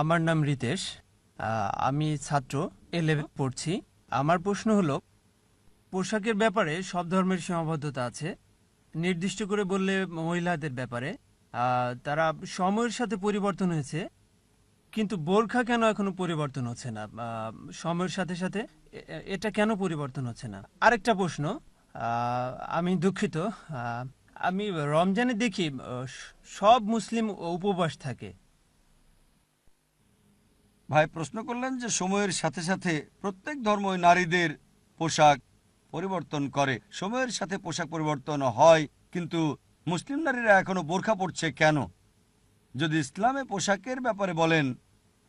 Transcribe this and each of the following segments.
আমার নাম রিতেশ আমি ছাত্র এলেভে পড়ছি আমার প্রশ্ন হলো পোশাকের ব্যাপারে সব ধর্মের সীমাবদ্ধতা আছে নির্দিষ্ট করে বললে মহিলাদের ব্যাপারে তারা সময়ের সাথে পরিবর্তন হয়েছে কিন্তু বোরখা কেন এখনো পরিবর্তন হচ্ছে না সময়ের সাথে সাথে এটা কেন পরিবর্তন হচ্ছে না আরেকটা প্রশ্ন আমি দুঃখিত আমি রমজানে দেখি সব মুসলিম উপবাস থাকে ভাই প্রশ্ন করলেন যে সময়ের সাথে সাথে প্রত্যেক ধর্মই নারীদের পোশাক পরিবর্তন করে সময়ের সাথে পোশাক পরিবর্তন হয় কিন্তু মুসলিম নারীরা এখনও বোরখা পড়ছে কেন যদি ইসলামে পোশাকের ব্যাপারে বলেন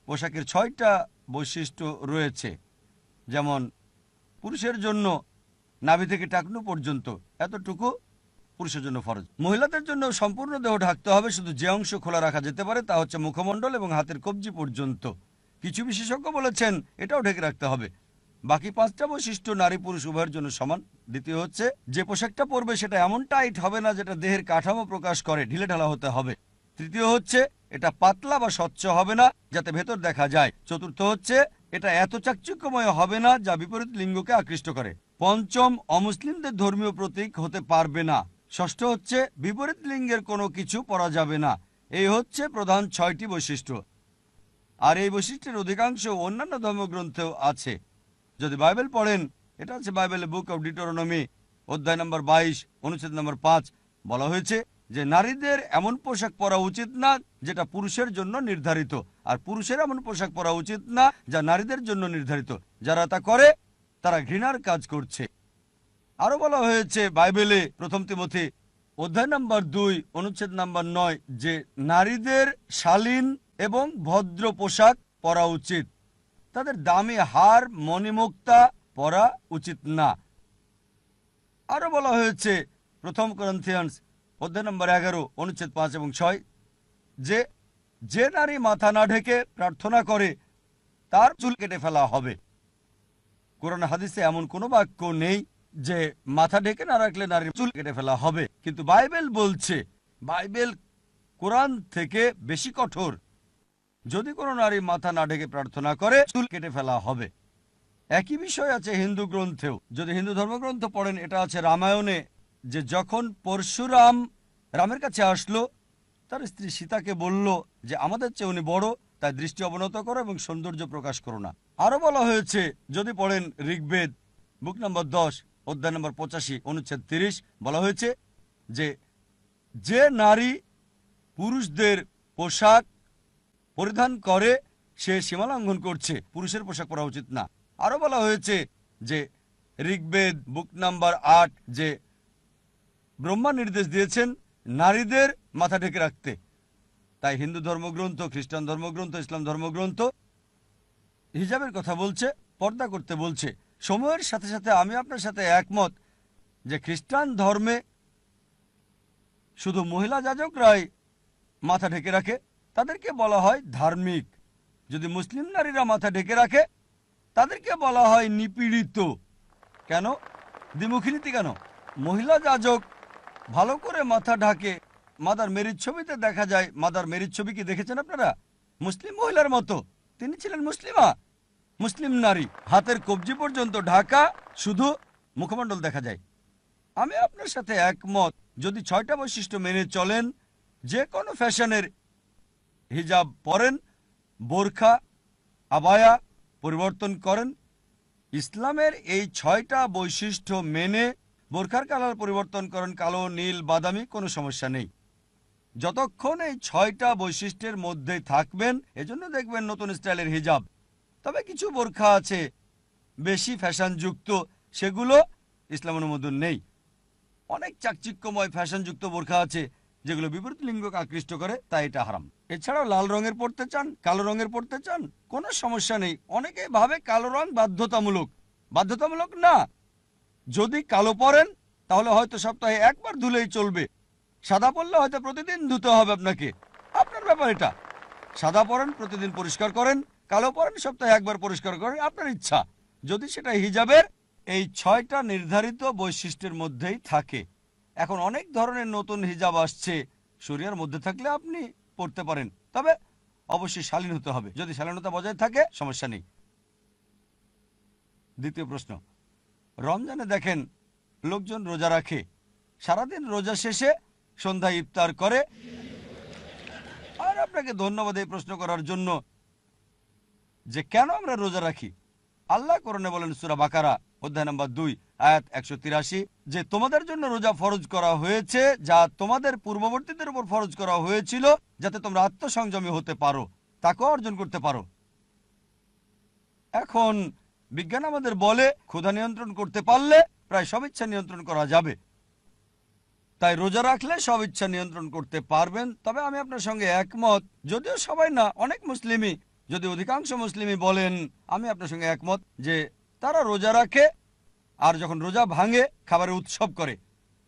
পোশাকের ছয়টা বৈশিষ্ট্য রয়েছে যেমন পুরুষের জন্য নাভি থেকে টাকনু পর্যন্ত এতটুকু পুরুষের জন্য ফরজ মহিলাদের জন্য সম্পূর্ণ দেহ ঢাকতে হবে শুধু যে অংশ খোলা রাখা যেতে পারে তা হচ্ছে মুখমণ্ডল এবং হাতের কবজি পর্যন্ত কিছু বিশেষজ্ঞ বলেছেন এটাও ঢেকে রাখতে হবে বাকি পাঁচটা বৈশিষ্ট্য নারী পুরুষ উভয়ের জন্য সমান দ্বিতীয় হচ্ছে যে পোশাকটা পরবে সেটা এমন টাইট হবে না যেটা দেহের কাঠামো প্রকাশ করে ঢিলেঢালা হতে হবে তৃতীয় হচ্ছে এটা পাতলা বা স্বচ্ছ হবে না যাতে ভেতর দেখা যায় চতুর্থ হচ্ছে এটা এত চাকচুক্যময় হবে না যা বিপরীত লিঙ্গকে আকৃষ্ট করে পঞ্চম অমুসলিমদের ধর্মীয় প্রতীক হতে পারবে না ষষ্ঠ হচ্ছে বিপরীত লিঙ্গের কোনো কিছু পরা যাবে না এই হচ্ছে প্রধান ছয়টি বৈশিষ্ট্য আর এই বৈশিষ্ট্যের অধিকাংশ অন্যান্য ধর্মগ্রন্থেও আছে যদি বাইবেল পড়েন এটা আছে বাইবেলের বুক অব ডিটোরনমি অধ্যায় নম্বর বাইশ অনুচ্ছেদ নম্বর পাঁচ বলা হয়েছে যে নারীদের এমন পোশাক পরা উচিত না যেটা পুরুষের জন্য নির্ধারিত আর পুরুষের এমন পোশাক পরা উচিত না যা নারীদের জন্য নির্ধারিত যারা তা করে তারা ঘৃণার কাজ করছে আরো বলা হয়েছে বাইবেলে প্রথম অধ্যায় নাম্বার দুই অনুচ্ছেদ নাম্বার নয় যে নারীদের শালীন এবং ভদ্র পোশাক পরা উচিত তাদের দামি হার মণিমুক্তা পরা উচিত না আরও বলা হয়েছে প্রথম গ্রন্থিয়ান্স অধ্যায় নম্বর এগারো অনুচ্ছেদ পাঁচ এবং ছয় যে যে নারী মাথা না ঢেকে প্রার্থনা করে তার চুল কেটে ফেলা হবে কোরআন হাদিসে এমন কোনো বাক্য নেই যে মাথা ঢেকে না রাখলে নারীর চুল কেটে ফেলা হবে কিন্তু বাইবেল বলছে বাইবেল কোরআন থেকে বেশি কঠোর যদি কোনো নারী মাথা না ঢেকে প্রার্থনা করে চুল কেটে ফেলা হবে একই বিষয় আছে হিন্দু গ্রন্থেও যদি হিন্দু ধর্মগ্রন্থ পড়েন এটা আছে রামায়ণে যে যখন পরশুরাম রামের কাছে আসলো তার স্ত্রী সীতাকে বলল যে আমাদের চেয়ে উনি বড় তাই দৃষ্টি অবনত করো এবং সৌন্দর্য প্রকাশ করো না আরও বলা হয়েছে যদি পড়েন ঋগ্বেদ বুক নম্বর দশ অধ্যায় নম্বর পঁচাশি অনুচ্ছেদ তিরিশ বলা হয়েছে যে যে নারী পুরুষদের পোশাক পরিধান করে সে সীমা লঙ্ঘন করছে পুরুষের পোশাক পরা উচিত না আরও বলা হয়েছে যে ঋগ্বেদ বুক নাম্বার আট যে ব্রহ্মা নির্দেশ দিয়েছেন নারীদের মাথা ঢেকে রাখতে তাই হিন্দু ধর্মগ্রন্থ খ্রিস্টান ধর্মগ্রন্থ ইসলাম ধর্মগ্রন্থ হিজাবের কথা বলছে পর্দা করতে বলছে সময়ের সাথে সাথে আমি আপনার সাথে একমত যে খ্রিস্টান ধর্মে শুধু মহিলা যাজকরাই মাথা ঢেকে রাখে তাদেরকে বলা হয় ধার্মিক যদি মুসলিম নারীরা মাথা ঢেকে রাখে তাদেরকে বলা হয় নিপীড়িত কেন দ্বিমুখী কেন মহিলা যাজক ভালো করে মাথা ঢাকে মাদার মেরির ছবিতে দেখা যায় মাদার মেরির ছবি কি দেখেছেন আপনারা মুসলিম মহিলার মতো তিনি ছিলেন মুসলিমা মুসলিম নারী হাতের কবজি পর্যন্ত ঢাকা শুধু মুখমণ্ডল দেখা যায় আমি আপনার সাথে একমত যদি ছয়টা বৈশিষ্ট্য মেনে চলেন যে কোনো ফ্যাশনের হিজাব পরেন বোরখা আবায়া পরিবর্তন করেন ইসলামের এই ছয়টা বৈশিষ্ট্য মেনে বোরখার কালার পরিবর্তন করেন কালো নীল বাদামি কোনো সমস্যা নেই যতক্ষণ এই ছয়টা বৈশিষ্ট্যের মধ্যে থাকবেন এজন্য দেখবেন নতুন স্টাইলের হিজাব তবে কিছু বোরখা আছে বেশি ফ্যাশনযুক্ত সেগুলো ইসলাম অনুমোদন নেই অনেক চাকচিক্যময় ফ্যাশনযুক্ত বোরখা আছে যেগুলো বিপরীত লিঙ্গকে আকৃষ্ট করে তাই এটা হারাম এছাড়াও লাল রঙের পড়তে চান কালো রঙের পড়তে চান কোনো সমস্যা নেই অনেকে ভাবে কালো রং বাধ্যতামূলক বাধ্যতামূলক না যদি কালো পরেন তাহলে হয়তো সপ্তাহে একবার ধুলেই চলবে সাদা পড়লে হয়তো প্রতিদিন ধুতে হবে আপনাকে আপনার ব্যাপার এটা সাদা পরেন প্রতিদিন পরিষ্কার করেন কালো পরেন সপ্তাহে একবার পরিষ্কার করেন আপনার ইচ্ছা যদি সেটা হিজাবের এই ছয়টা নির্ধারিত বৈশিষ্ট্যের মধ্যেই থাকে এখন অনেক ধরনের নতুন হিজাব আসছে শরিয়ার মধ্যে থাকলে আপনি পড়তে পারেন তবে অবশ্যই শালীন হতে হবে যদি শালীনতা বজায় থাকে সমস্যা নেই দ্বিতীয় প্রশ্ন রমজানে দেখেন লোকজন রোজা রাখে সারাদিন রোজা শেষে সন্ধ্যা ইফতার করে আর আপনাকে ধন্যবাদ এই প্রশ্ন করার জন্য যে কেন আমরা রোজা রাখি আল্লাহ করণে বলেন সুরা বাকারা অধ্যায় নম্বর দুই আয়াত একশো তিরাশি যে তোমাদের জন্য রোজা ফরজ করা হয়েছে যা তোমাদের পূর্ববর্তীদের উপর ফরজ করা হয়েছিল যাতে তোমরা আত্মসংযমী হতে পারো তাকে অর্জন করতে পারো এখন বিজ্ঞান আমাদের বলে ক্ষুধা নিয়ন্ত্রণ করতে পারলে প্রায় সব ইচ্ছা নিয়ন্ত্রণ করা যাবে তাই রোজা রাখলে সব ইচ্ছা নিয়ন্ত্রণ করতে পারবেন তবে আমি আপনার সঙ্গে একমত যদিও সবাই না অনেক মুসলিমই যদি অধিকাংশ মুসলিমই বলেন আমি আপনার সঙ্গে একমত যে তারা রোজা রাখে আর যখন রোজা ভাঙে খাবারের উৎসব করে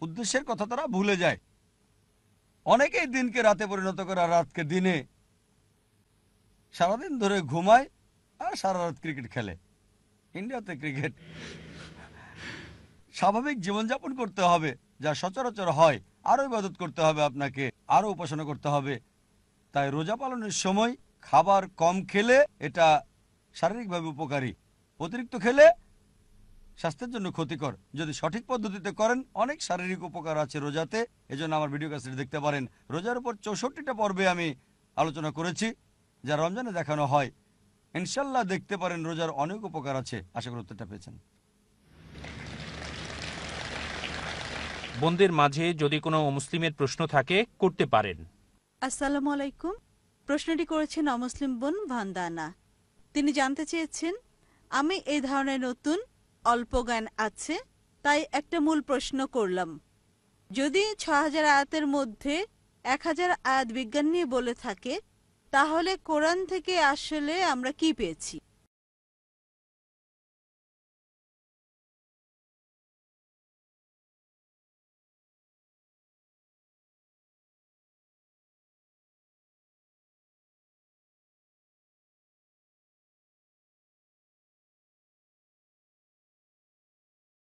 উদ্দেশ্যের কথা তারা ভুলে যায় অনেকেই দিনকে রাতে পরিণত করে আর রাতকে দিনে সারাদিন ধরে ঘুমায় আর সারা রাত ক্রিকেট খেলে ইন্ডিয়াতে ক্রিকেট স্বাভাবিক জীবনযাপন করতে হবে যা সচরাচর হয় আরও ইবাদত করতে হবে আপনাকে আরও উপাসনা করতে হবে তাই রোজা পালনের সময় খাবার কম খেলে এটা শারীরিকভাবে উপকারী অতিরিক্ত খেলে স্বাস্থ্যের জন্য ক্ষতিকর যদি সঠিক পদ্ধতিতে করেন অনেক শারীরিক উপকার আছে রোজাতে এজন্য আমার ভিডিও কাছে দেখতে পারেন রোজার উপর চৌষট্টিটা পর্বে আমি আলোচনা করেছি যা রমজানে দেখানো হয় ইনশাল্লাহ দেখতে পারেন রোজার অনেক উপকার আছে আশা করি উত্তরটা পেয়েছেন বন্দির মাঝে যদি কোনো মুসলিমের প্রশ্ন থাকে করতে পারেন আসসালামু আলাইকুম প্রশ্নটি করেছেন অমুসলিম বোন ভান্দানা তিনি জানতে চেয়েছেন আমি এই ধরনের নতুন অল্প জ্ঞান আছে তাই একটা মূল প্রশ্ন করলাম যদি ছ হাজার আয়াতের মধ্যে এক হাজার আয়াত বিজ্ঞান নিয়ে বলে থাকে তাহলে কোরআন থেকে আসলে আমরা কি পেয়েছি